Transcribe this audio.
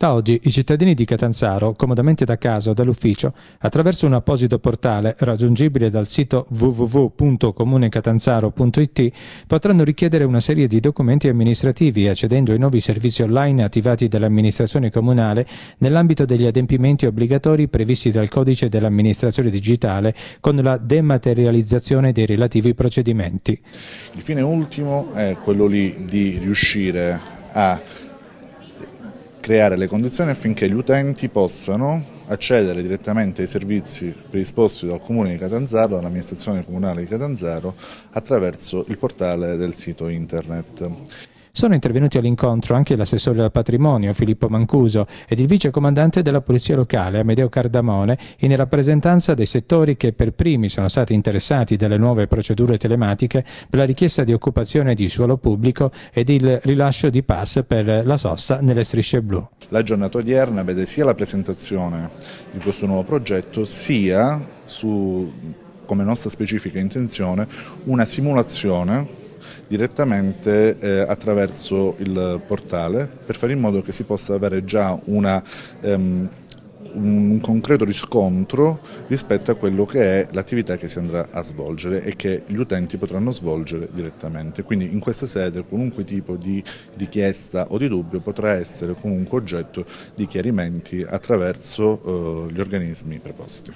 Da oggi i cittadini di Catanzaro, comodamente da casa o dall'ufficio, attraverso un apposito portale raggiungibile dal sito www.comunecatanzaro.it, potranno richiedere una serie di documenti amministrativi accedendo ai nuovi servizi online attivati dall'amministrazione comunale nell'ambito degli adempimenti obbligatori previsti dal codice dell'amministrazione digitale con la dematerializzazione dei relativi procedimenti. Il fine ultimo è quello lì di riuscire a creare le condizioni affinché gli utenti possano accedere direttamente ai servizi predisposti dal Comune di Catanzaro, dall'amministrazione comunale di Catanzaro, attraverso il portale del sito internet. Sono intervenuti all'incontro anche l'assessore del patrimonio Filippo Mancuso ed il vicecomandante della Polizia Locale Amedeo Cardamone in rappresentanza dei settori che per primi sono stati interessati dalle nuove procedure telematiche per la richiesta di occupazione di suolo pubblico ed il rilascio di pass per la sosta nelle strisce blu. La giornata odierna vede sia la presentazione di questo nuovo progetto sia su, come nostra specifica intenzione una simulazione direttamente eh, attraverso il portale per fare in modo che si possa avere già una ehm, un concreto riscontro rispetto a quello che è l'attività che si andrà a svolgere e che gli utenti potranno svolgere direttamente. Quindi in questa sede qualunque tipo di richiesta o di dubbio potrà essere comunque oggetto di chiarimenti attraverso eh, gli organismi preposti.